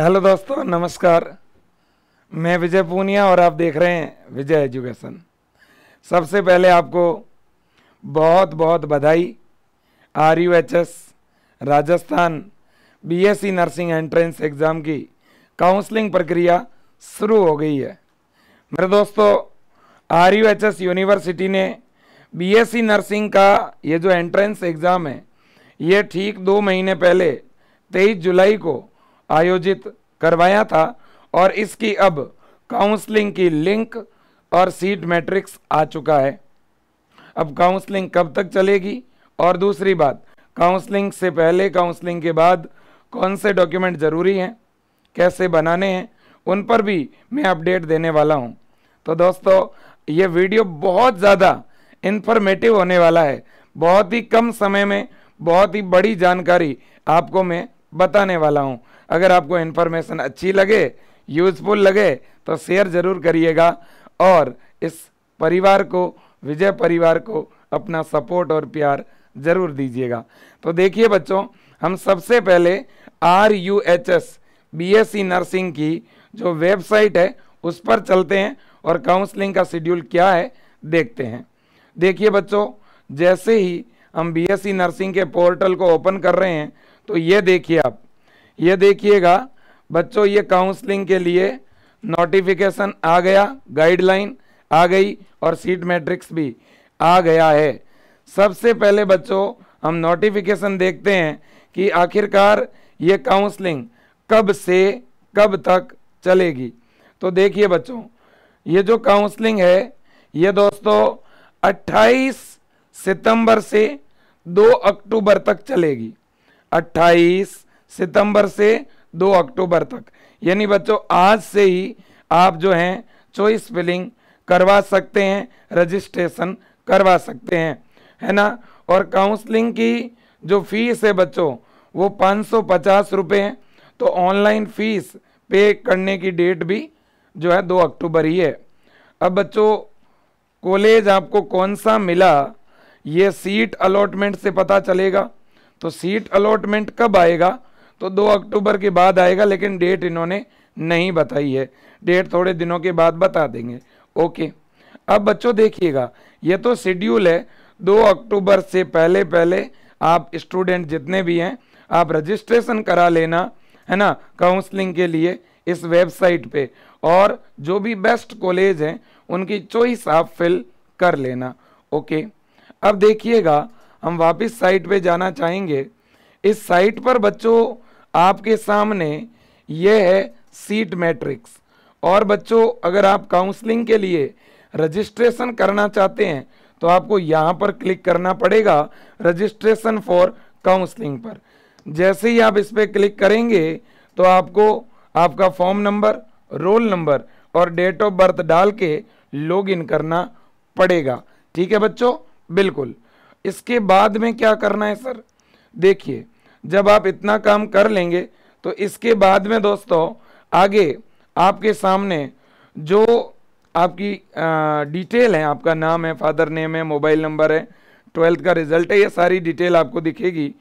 hello दोस्तों नमस्कार मैं विजय पूनिया और आप देख रहे हैं विजय एजुकेशन सबसे पहले आपको बहुत बहुत बधाई R U H S Rajasthan B S C nursing entrance exam की काउंसलिंग प्रक्रिया शुरू हो गई है मेरे दोस्तों R U H S university ने बी एस सी नर्सिंग का ये जो एंट्रेंस एग्ज़ाम है ये ठीक दो महीने पहले तेईस जुलाई को आयोजित करवाया था और इसकी अब काउंसलिंग की लिंक और सीट मैट्रिक्स आ चुका है अब काउंसलिंग कब तक चलेगी और दूसरी बात काउंसलिंग से पहले काउंसलिंग के बाद कौन से डॉक्यूमेंट ज़रूरी हैं कैसे बनाने हैं उन पर भी मैं अपडेट देने वाला हूं तो दोस्तों ये वीडियो बहुत ज़्यादा इन्फॉर्मेटिव होने वाला है बहुत ही कम समय में बहुत ही बड़ी जानकारी आपको मैं बताने वाला हूँ अगर आपको इन्फॉर्मेशन अच्छी लगे यूज़फुल लगे तो शेयर ज़रूर करिएगा और इस परिवार को विजय परिवार को अपना सपोर्ट और प्यार ज़रूर दीजिएगा तो देखिए बच्चों हम सबसे पहले R U H S B S C nursing की जो वेबसाइट है उस पर चलते हैं और काउंसलिंग का शेड्यूल क्या है देखते हैं देखिए बच्चों जैसे ही हम बी एस सी नर्सिंग के पोर्टल को ओपन कर रहे हैं तो ये देखिए आप ये देखिएगा बच्चों ये काउंसलिंग के लिए नोटिफिकेशन आ गया गाइडलाइन आ गई और सीट मैट्रिक्स भी आ गया है सबसे पहले बच्चों हम नोटिफिकेशन देखते हैं कि आखिरकार ये काउंसलिंग कब से कब तक चलेगी तो देखिए बच्चों ये जो काउंसलिंग है ये दोस्तों 28 सितंबर से 2 अक्टूबर तक चलेगी अट्ठाईस सितंबर से दो अक्टूबर तक यानी बच्चों आज से ही आप जो हैं चॉइस फिलिंग करवा सकते हैं रजिस्ट्रेशन करवा सकते हैं है ना और काउंसलिंग की जो फीस है बच्चों वो पाँच सौ पचास रुपये तो ऑनलाइन फीस पे करने की डेट भी जो है दो अक्टूबर ही है अब बच्चों कॉलेज आपको कौन सा मिला ये सीट अलॉटमेंट से पता चलेगा तो सीट अलॉटमेंट कब आएगा तो 2 अक्टूबर के बाद आएगा लेकिन डेट इन्होंने नहीं बताई है डेट थोड़े दिनों के बाद बता देंगे ओके अब बच्चों देखिएगा ये तो शेड्यूल है 2 अक्टूबर से पहले पहले आप स्टूडेंट जितने भी हैं आप रजिस्ट्रेशन करा लेना है ना काउंसलिंग के लिए इस वेबसाइट पे और जो भी बेस्ट कॉलेज हैं उनकी चॉइस आप फिल कर लेना ओके अब देखिएगा हम वापस साइट पे जाना चाहेंगे इस साइट पर बच्चों आपके सामने ये है सीट मैट्रिक्स और बच्चों अगर आप काउंसलिंग के लिए रजिस्ट्रेशन करना चाहते हैं तो आपको यहाँ पर क्लिक करना पड़ेगा रजिस्ट्रेशन फॉर काउंसलिंग पर जैसे ही आप इस पर क्लिक करेंगे तो आपको आपका फॉर्म नंबर रोल नंबर और डेट ऑफ बर्थ डाल के लॉग इन करना पड़ेगा ठीक है बच्चों बिल्कुल इसके बाद में क्या करना है सर देखिए जब आप इतना काम कर लेंगे तो इसके बाद में दोस्तों आगे आपके सामने जो आपकी आ, डिटेल है आपका नाम है फादर नेम है मोबाइल नंबर है ट्वेल्थ का रिजल्ट है ये सारी डिटेल आपको दिखेगी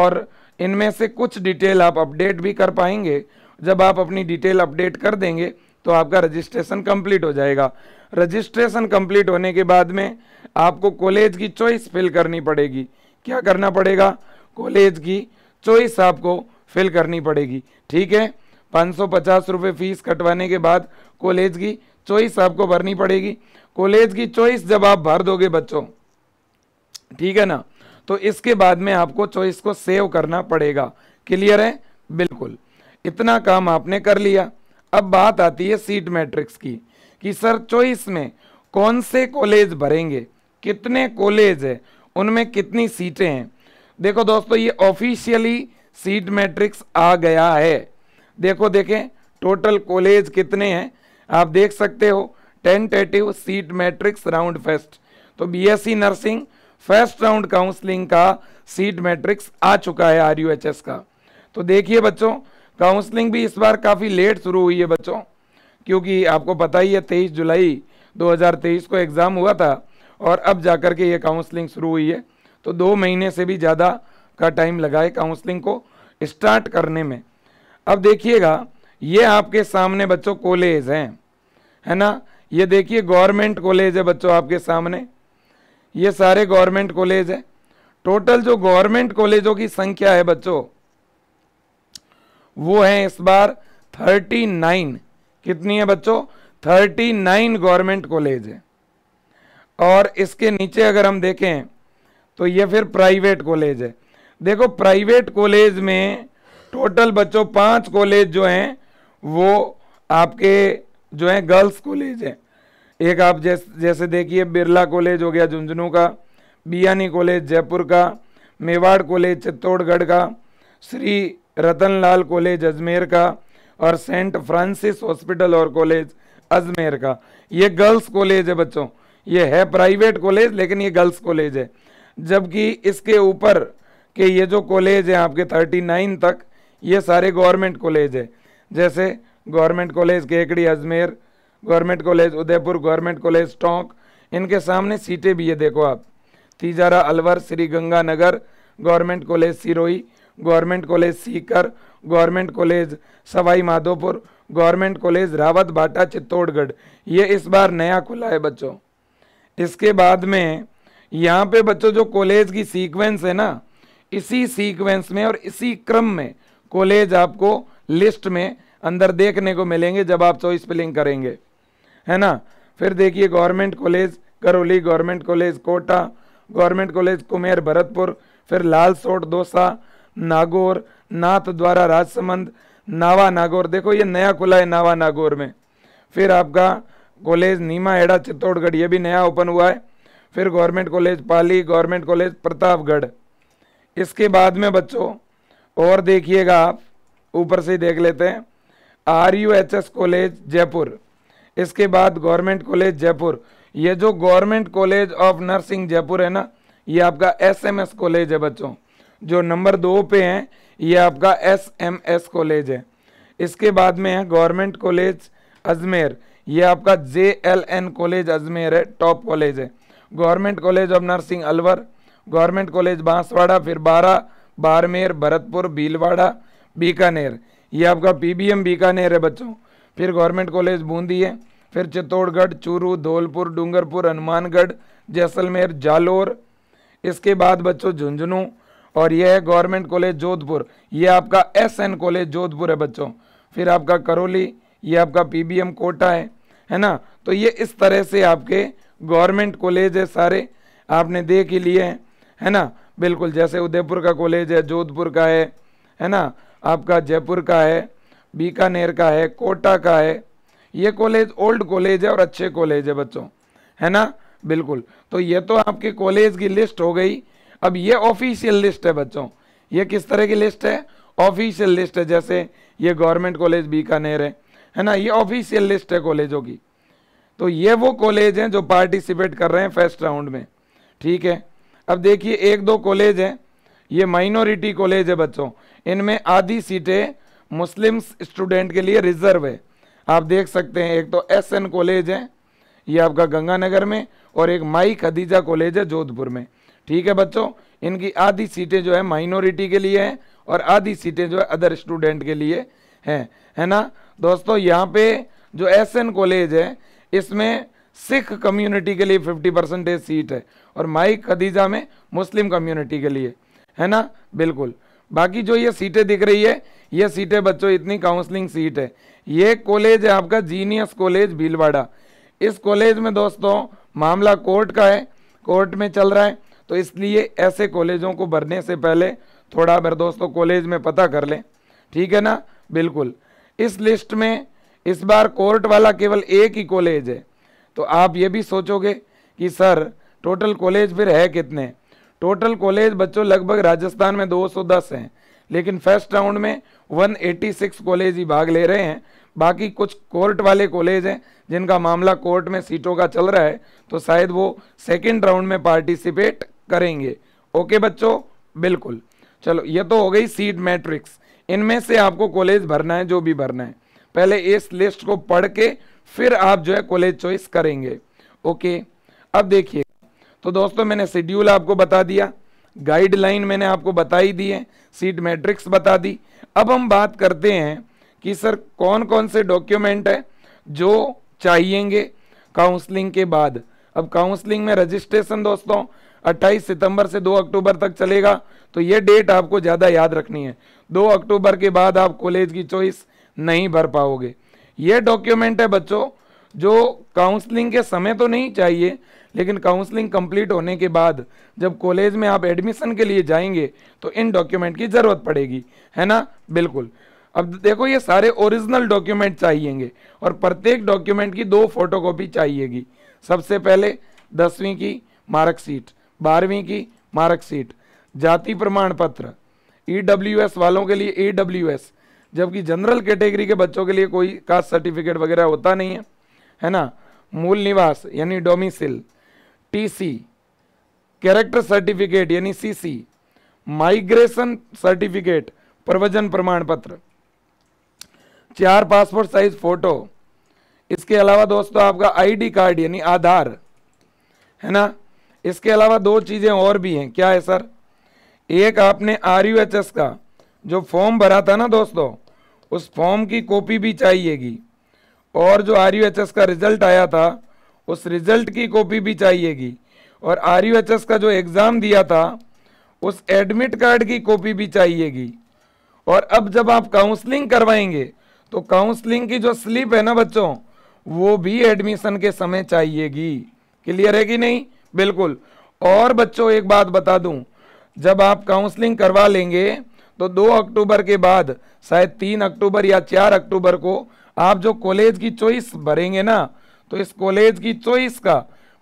और इनमें से कुछ डिटेल आप अपडेट भी कर पाएंगे जब आप अपनी डिटेल अपडेट कर देंगे तो आपका रजिस्ट्रेशन कंप्लीट हो जाएगा रजिस्ट्रेशन कंप्लीट होने के बाद में आपको कॉलेज की चॉइस फिल करनी पड़ेगी क्या करना पड़ेगा कॉलेज की चॉइस आपको फिल करनी पड़ेगी ठीक है पाँच सौ पचास फीस कटवाने के बाद कॉलेज की चॉइस आपको भरनी पड़ेगी कॉलेज की चॉइस जब आप भर दोगे बच्चों ठीक है ना तो इसके बाद में आपको चॉइस को सेव करना पड़ेगा क्लियर है बिल्कुल इतना काम आपने कर लिया अब बात आती है सीट मैट्रिक्स की कि सर चॉइस में कौन से कॉलेज भरेंगे कितने कॉलेज हैं उनमें कितनी सीटें हैं देखो दोस्तों ये ऑफिशियली सीट मैट्रिक्स आ गया है देखो देखें टोटल कॉलेज कितने हैं आप देख सकते हो tentative seat matrix round first तो BSc e nursing first round counselling का सीट मैट्रिक्स आ चुका है आरयूएचएस का तो देखिए बच्चों काउंसलिंग भी इस बार काफ़ी लेट शुरू हुई है बच्चों क्योंकि आपको पता ही है तेईस जुलाई 2023 को एग्ज़ाम हुआ था और अब जाकर के ये काउंसलिंग शुरू हुई है तो दो महीने से भी ज़्यादा का टाइम लगा है काउंसलिंग को स्टार्ट करने में अब देखिएगा ये आपके सामने बच्चों कॉलेज हैं है ना ये देखिए गवर्नमेंट कॉलेज है बच्चों आपके सामने ये सारे गवर्नमेंट कॉलेज है टोटल जो गवर्नमेंट कॉलेजों की संख्या है बच्चों वो है इस बार 39 कितनी है बच्चों 39 गवर्नमेंट कॉलेज है और इसके नीचे अगर हम देखें तो ये फिर प्राइवेट कॉलेज है देखो प्राइवेट कॉलेज में टोटल बच्चों पांच कॉलेज जो हैं वो आपके जो हैं गर्ल्स कॉलेज हैं एक आप जैस, जैसे देखिए बिरला कॉलेज हो गया झुंझुनू का बियानी कॉलेज जयपुर का मेवाड़ कॉलेज चित्तौड़गढ़ का श्री रतनलाल कॉलेज अजमेर का और सेंट फ्रांसिस हॉस्पिटल और कॉलेज अजमेर का ये गर्ल्स कॉलेज है बच्चों ये है प्राइवेट कॉलेज लेकिन ये गर्ल्स कॉलेज है जबकि इसके ऊपर के ये जो कॉलेज हैं आपके थर्टी नाइन तक ये सारे गवर्नमेंट कॉलेज है जैसे government college Kekri Ajmer government college Udaipur government college Tonk इनके सामने सीटें भी ये देखो आप Tijara Alwar Shri Ganganagar government college Sirohi government college Sikar government college Sawai Madhopur government college Rawatbhata Chittorgarh ये इस बार नया खुला है बच्चों इसके बाद में यहाँ पे बच्चों जो कॉलेज की सीक्वेंस है ना इसी सीक्वेंस में और इसी क्रम में कॉलेज आपको लिस्ट में अंदर देखने को मिलेंगे जब आप चॉइस फिलिंग करेंगे है ना फिर देखिए government college Karauli government college Kota government college Kumher Bharatpur फिर लाल सोट दोसा नागौर नाथ द्वारा राजसमंद नावा नागौर देखो ये नया खुला है नावा नागौर में फिर आपका कॉलेज नीमा एड़ा चित्तौड़गढ़ ये भी नया ओपन हुआ है फिर government college Pali government college Pratapgarh इसके बाद में बच्चों और देखिएगा आप ऊपर से देख लेते हैं R U H S college Jaipur इसके बाद गवर्नमेंट कॉलेज जयपुर ये जो government college of nursing Jaipur है ना ये आपका एस एम एस कॉलेज है बच्चों जो नंबर दो पे हैं ये आपका एस एम एस कॉलेज है इसके बाद में है गवर्नमेंट कॉलेज अजमेर ये आपका J L N college Ajmer है टॉप कॉलेज है government college of nursing Alwar government college Banswara फिर बारह बारमेर भरतपुर भीलवाड़ा बीकानेर ये आपका एम बीकानेर है बच्चों फिर गवर्नमेंट कॉलेज बूंदी है फिर चित्तौड़गढ़ चूरू धौलपुर डूंगरपुर हनुमानगढ़ जैसलमेर जालोर इसके बाद बच्चों झुंझुनू और यह है गवर्नमेंट कॉलेज जोधपुर ये आपका एस एन कॉलेज जोधपुर है बच्चों फिर आपका करौली ये आपका पीबीएम कोटा है है ना तो ये इस तरह से आपके गवर्नमेंट कॉलेज है सारे आपने देख ही लिए हैं है ना बिल्कुल जैसे उदयपुर का कॉलेज है जोधपुर का है है ना आपका जयपुर का है बीकानेर का है कोटा का है ये कॉलेज ओल्ड कॉलेज है और अच्छे कॉलेज है बच्चों है ना बिल्कुल तो ये तो आपके कॉलेज की लिस्ट हो गई अब ये ऑफिशियल लिस्ट है बच्चों ये किस तरह की लिस्ट है ऑफिशियल लिस्ट है जैसे ये गवर्नमेंट कॉलेज बीकानेर है है ना ये ऑफिशियल लिस्ट है कॉलेजों की तो ये वो कॉलेज हैं जो पार्टिसिपेट कर रहे हैं फर्स्ट राउंड में ठीक है अब देखिए एक दो कॉलेज हैं ये माइनॉरिटी कॉलेज है बच्चों इनमें आधी सीटें मुस्लिम स्टूडेंट के लिए रिजर्व है आप देख सकते हैं एक तो एस एन कॉलेज है ये आपका गंगानगर में और एक माई खदीजा कॉलेज है जोधपुर में ठीक है बच्चों इनकी आधी सीटें जो है माइनॉरिटी के लिए हैं और आधी सीटें जो है अदर स्टूडेंट के लिए हैं है ना दोस्तों यहाँ पे जो एस एन कॉलेज है इसमें सिख कम्युनिटी के लिए फिफ्टी परसेंटेज सीट है और माई खदीजा में मुस्लिम कम्युनिटी के लिए है ना बिल्कुल बाकी जो ये सीटें दिख रही है ये सीटें बच्चों इतनी काउंसलिंग सीट है ये कॉलेज है आपका जीनियस कॉलेज भीलवाड़ा इस कॉलेज में दोस्तों मामला कोर्ट का है कोर्ट में चल रहा है तो इसलिए ऐसे कॉलेजों को भरने से पहले थोड़ा मेरे दोस्तों कॉलेज में पता कर लें ठीक है ना बिल्कुल इस लिस्ट में इस बार कोर्ट वाला केवल एक ही कॉलेज है तो आप ये भी सोचोगे कि सर टोटल कॉलेज फिर है कितने टोटल कॉलेज बच्चों लगभग राजस्थान में 210 हैं लेकिन फर्स्ट राउंड में 186 कॉलेज ही भाग ले रहे हैं बाकी कुछ कोर्ट वाले कॉलेज हैं जिनका मामला कोर्ट में सीटों का चल रहा है तो शायद वो सेकंड राउंड में पार्टिसिपेट करेंगे ओके बच्चों बिल्कुल चलो ये तो हो गई सीट मैट्रिक्स इनमें से आपको कॉलेज भरना है जो भी भरना है पहले इस लिस्ट को पढ़ के फिर आप जो है कॉलेज चॉइस करेंगे ओके अब देखिए तो दोस्तों मैंने शेड्यूल आपको बता दिया गाइडलाइन मैंने आपको बता ही दी है सीट मैट्रिक्स बता दी अब हम बात करते हैं कि सर कौन कौन से डॉक्यूमेंट है जो चाहिएंगे काउंसलिंग के बाद अब काउंसलिंग में रजिस्ट्रेशन दोस्तों 28 सितंबर से 2 अक्टूबर तक चलेगा तो ये डेट आपको ज़्यादा याद रखनी है 2 अक्टूबर के बाद आप कॉलेज की चॉइस नहीं भर पाओगे ये डॉक्यूमेंट है बच्चों जो काउंसलिंग के समय तो नहीं चाहिए लेकिन काउंसलिंग कंप्लीट होने के बाद जब कॉलेज में आप एडमिशन के लिए जाएंगे तो इन डॉक्यूमेंट की ज़रूरत पड़ेगी है ना बिल्कुल अब देखो ये सारे ओरिजिनल डॉक्यूमेंट चाहिएंगे और प्रत्येक डॉक्यूमेंट की दो फोटोकॉपी चाहिएगी सबसे पहले दसवीं की मार्कशीट बारहवीं की मार्कशीट जाति प्रमाण पत्र ई e वालों के लिए ए e जबकि जनरल कैटेगरी के बच्चों के लिए कोई कास्ट सर्टिफिकेट वगैरह होता नहीं है है ना मूल निवास यानी डोमिसिल टीसी कैरेक्टर सर्टिफिकेट यानी सीसी माइग्रेशन सर्टिफिकेट प्रवजन प्रमाण पत्र चार पासपोर्ट साइज फोटो इसके अलावा दोस्तों आपका आईडी कार्ड यानी आधार है ना इसके अलावा दो चीज़ें और भी हैं क्या है सर एक आपने आर यू एच एस का जो फॉर्म भरा था ना दोस्तों उस फॉर्म की कॉपी भी चाहिएगी और जो आर यू एच एस का रिज़ल्ट आया था उस रिज़ल्ट की कॉपी भी चाहिएगी और आर यू एच एस का जो एग्ज़ाम दिया था उस एडमिट कार्ड की कॉपी भी चाहिएगी और अब जब आप काउंसलिंग करवाएंगे तो काउंसलिंग की जो स्लिप है ना बच्चों वो भी एडमिशन के समय चाहिएगी क्लियर है कि नहीं बिल्कुल और बच्चों एक बात बता दूं जब आप काउंसलिंग करवा लेंगे तो 2 अक्टूबर के बाद शायद 3 अक्टूबर या 4 अक्टूबर को आप जो कॉलेज की चॉइस भरेंगे ना तो इस कॉलेज की चॉइस का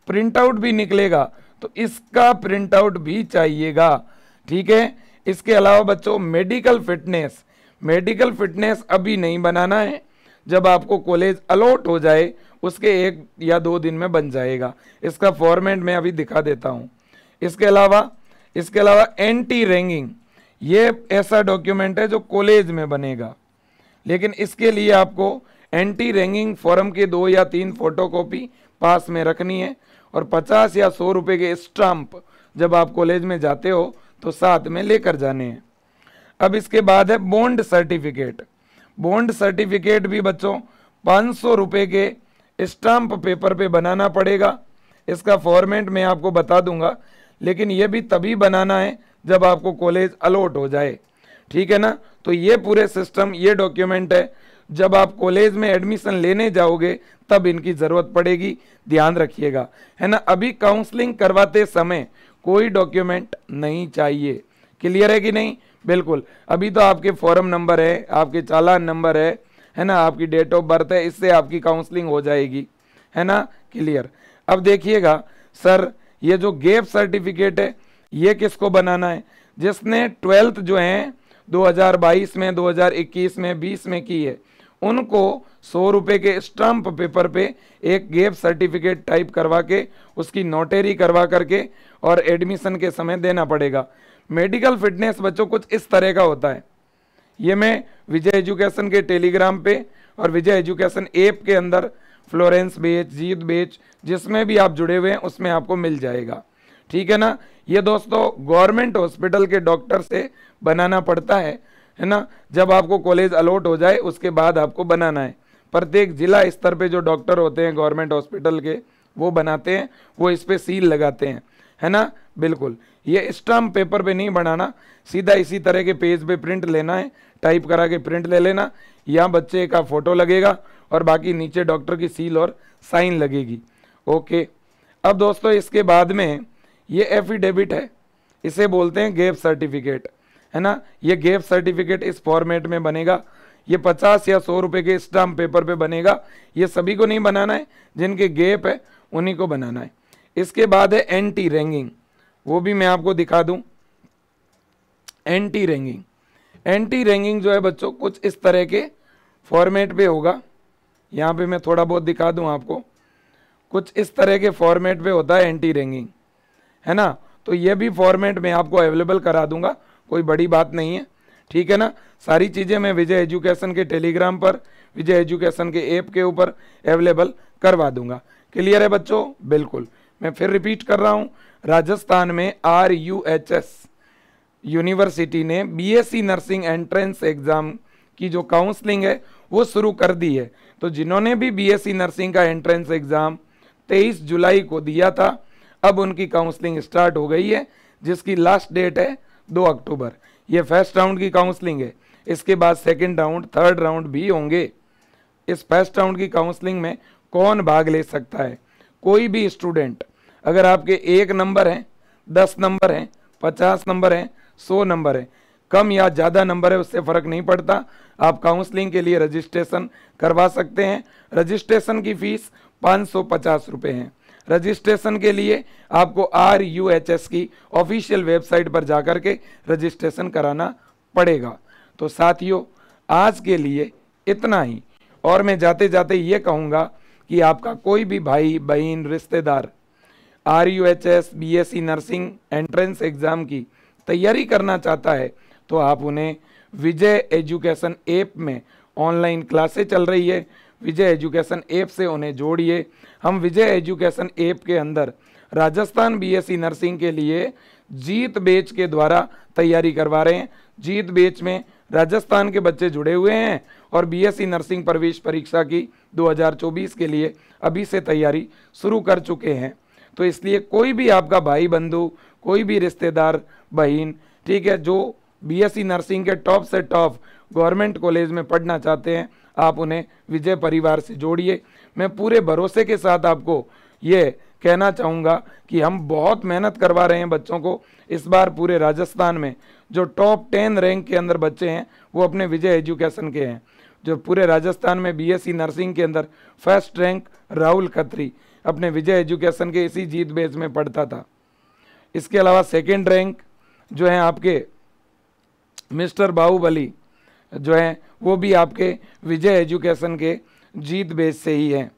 प्रिंट आउट भी निकलेगा तो इसका प्रिंट आउट भी चाहिएगा ठीक है इसके अलावा बच्चों मेडिकल फिटनेस मेडिकल फिटनेस अभी नहीं बनाना है जब आपको कॉलेज अलॉट हो जाए उसके एक या दो दिन में बन जाएगा इसका फॉर्मेट मैं अभी दिखा देता हूँ इसके अलावा इसके अलावा एंटी रैंगिंग ये ऐसा डॉक्यूमेंट है जो कॉलेज में बनेगा लेकिन इसके लिए आपको एंटी रैंगिंग फॉर्म के दो या तीन फोटोकॉपी पास में रखनी है और पचास या सौ रुपये के स्टाम्प जब आप कॉलेज में जाते हो तो साथ में लेकर जाने हैं अब इसके बाद है बॉन्ड सर्टिफिकेट बॉन्ड सर्टिफिकेट भी बच्चों पाँच सौ रुपये के स्टाम्प पेपर पे बनाना पड़ेगा इसका फॉर्मेट मैं आपको बता दूंगा लेकिन ये भी तभी बनाना है जब आपको कॉलेज अलॉट हो जाए ठीक है ना तो ये पूरे सिस्टम ये डॉक्यूमेंट है जब आप कॉलेज में एडमिशन लेने जाओगे तब इनकी ज़रूरत पड़ेगी ध्यान रखिएगा है ना अभी काउंसलिंग करवाते समय कोई डॉक्यूमेंट नहीं चाहिए क्लियर है कि नहीं बिल्कुल अभी तो आपके फॉरम नंबर है आपके चालान नंबर है है ना आपकी डेट ऑफ बर्थ है इससे आपकी काउंसलिंग हो जाएगी है ना क्लियर अब देखिएगा सर ये जो गैप सर्टिफिकेट है ये किसको बनाना है जिसने ट्वेल्थ जो है 2022 में 2021 में 20 में की है उनको सौ रुपये के स्टम्प पेपर पे एक गैप सर्टिफिकेट टाइप करवा के उसकी नोटेरी करवा करके और एडमिशन के समय देना पड़ेगा मेडिकल फिटनेस बच्चों कुछ इस तरह का होता है ये मैं विजय एजुकेशन के टेलीग्राम पे और विजय एजुकेशन ऐप के अंदर फ्लोरेंस बेच जीत बेच जिसमें भी आप जुड़े हुए हैं उसमें आपको मिल जाएगा ठीक है ना ये दोस्तों गवर्नमेंट हॉस्पिटल के डॉक्टर से बनाना पड़ता है है ना जब आपको कॉलेज अलॉट हो जाए उसके बाद आपको बनाना है प्रत्येक जिला स्तर पे जो डॉक्टर होते हैं गवर्नमेंट हॉस्पिटल के वो बनाते हैं वो इस पर सील लगाते हैं है ना बिल्कुल ये स्टाम्प पेपर पे नहीं बनाना सीधा इसी तरह के पेज पे प्रिंट लेना है टाइप करा के प्रिंट ले लेना यहाँ बच्चे का फ़ोटो लगेगा और बाकी नीचे डॉक्टर की सील और साइन लगेगी ओके अब दोस्तों इसके बाद में ये एफिडेविट है इसे बोलते हैं गैप सर्टिफिकेट है ना ये गैप सर्टिफिकेट इस फॉर्मेट में बनेगा ये पचास या सौ रुपये के स्टाम्प पेपर पे बनेगा ये सभी को नहीं बनाना है जिनके गैप है उन्हीं को बनाना है इसके बाद है एंटी रैंगिंग वो भी मैं आपको दिखा दूं एंटी रैंगिंग एंटी रैंगिंग जो है बच्चों कुछ इस तरह के फॉर्मेट पे होगा यहाँ पे मैं थोड़ा बहुत दिखा दूं आपको कुछ इस तरह के फॉर्मेट पे होता है एंटी रैंगिंग है ना तो ये भी फॉर्मेट मैं आपको अवेलेबल करा दूंगा कोई बड़ी बात नहीं है ठीक है ना सारी चीज़ें मैं विजय एजुकेशन के टेलीग्राम पर विजय एजुकेशन के ऐप के ऊपर अवेलेबल करवा दूंगा क्लियर है बच्चों बिल्कुल मैं फिर रिपीट कर रहा हूँ राजस्थान में R U H S university ने B S C nursing entrance exam की जो काउंसलिंग है वो शुरू कर दी है तो जिन्होंने भी बी एस सी नर्सिंग का एंट्रेंस एग्ज़ाम 23 जुलाई को दिया था अब उनकी काउंसलिंग स्टार्ट हो गई है जिसकी लास्ट डेट है 2 अक्टूबर ये फर्स्ट राउंड की काउंसलिंग है इसके बाद सेकेंड राउंड थर्ड राउंड भी होंगे इस फर्स्ट राउंड की काउंसलिंग में कौन भाग ले सकता है कोई भी स्टूडेंट अगर आपके एक नंबर हैं दस नंबर हैं पचास नंबर हैं सौ नंबर हैं कम या ज़्यादा नंबर है उससे फ़र्क नहीं पड़ता आप काउंसलिंग के लिए रजिस्ट्रेशन करवा सकते हैं रजिस्ट्रेशन की फ़ीस पाँच सौ पचास रुपये है रजिस्ट्रेशन के लिए आपको आर यू एच एस की ऑफिशियल वेबसाइट पर जाकर के रजिस्ट्रेशन कराना पड़ेगा तो साथियों आज के लिए इतना ही और मैं जाते जाते ये कहूँगा कि आपका कोई भी भाई बहन रिश्तेदार R U H S B S C nursing entrance exam की तैयारी करना चाहता है तो आप उन्हें विजय एजुकेशन ऐप में ऑनलाइन क्लासें चल रही है विजय एजुकेशन ऐप से उन्हें जोड़िए हम विजय एजुकेशन ऐप के अंदर राजस्थान बीएससी नर्सिंग e के लिए जीत बेच के द्वारा तैयारी करवा रहे हैं जीत बेच में राजस्थान के बच्चे जुड़े हुए हैं और बीएससी नर्सिंग e प्रवेश परीक्षा की 2024 के लिए अभी से तैयारी शुरू कर चुके हैं तो इसलिए कोई भी आपका भाई बंधु कोई भी रिश्तेदार बहन ठीक है जो बीएससी नर्सिंग के टॉप से टॉप गवर्नमेंट कॉलेज में पढ़ना चाहते हैं आप उन्हें विजय परिवार से जोड़िए मैं पूरे भरोसे के साथ आपको ये कहना चाहूँगा कि हम बहुत मेहनत करवा रहे हैं बच्चों को इस बार पूरे राजस्थान में जो टॉप टेन रैंक के अंदर बच्चे हैं वो अपने विजय एजुकेशन के हैं जो पूरे राजस्थान में बीएससी नर्सिंग के अंदर फर्स्ट रैंक राहुल खत्री अपने विजय एजुकेशन के इसी जीत बेस में पढ़ता था इसके अलावा सेकेंड रैंक जो है आपके मिस्टर बाहुबली जो है वो भी आपके विजय एजुकेशन के जीत बेस से ही हैं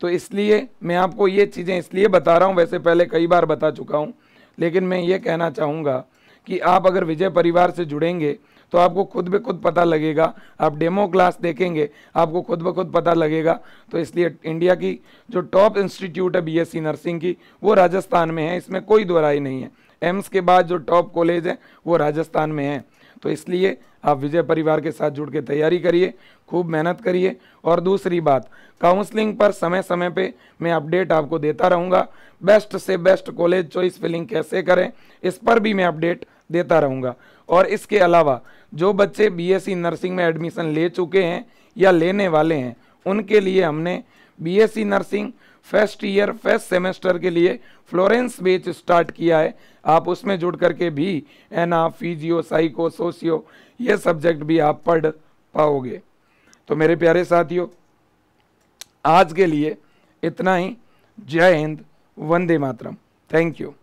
तो इसलिए मैं आपको ये चीज़ें इसलिए बता रहा हूँ वैसे पहले कई बार बता चुका हूँ लेकिन मैं ये कहना चाहूँगा कि आप अगर विजय परिवार से जुड़ेंगे तो आपको खुद ब खुद पता लगेगा आप डेमो क्लास देखेंगे आपको खुद ब खुद पता लगेगा तो इसलिए इंडिया की जो टॉप इंस्टीट्यूट है बीएससी नर्सिंग की वो राजस्थान में है इसमें कोई दोहराई नहीं है एम्स के बाद जो टॉप कॉलेज है वो राजस्थान में है तो इसलिए आप विजय परिवार के साथ जुड़ के तैयारी करिए खूब मेहनत करिए और दूसरी बात काउंसलिंग पर समय समय पे मैं अपडेट आपको देता रहूँगा बेस्ट से बेस्ट कॉलेज चॉइस फिलिंग कैसे करें इस पर भी मैं अपडेट देता रहूँगा और इसके अलावा जो बच्चे बीएससी e नर्सिंग में एडमिशन ले चुके हैं या लेने वाले हैं उनके लिए हमने BSc e nursing first year first semester के लिए फ्लोरेंस बेच स्टार्ट किया है आप उसमें जुड़ करके भी एना फिजियो साइको सोशियो ये सब्जेक्ट भी आप पढ़ पाओगे तो मेरे प्यारे साथियों आज के लिए इतना ही जय हिंद वंदे मातरम थैंक यू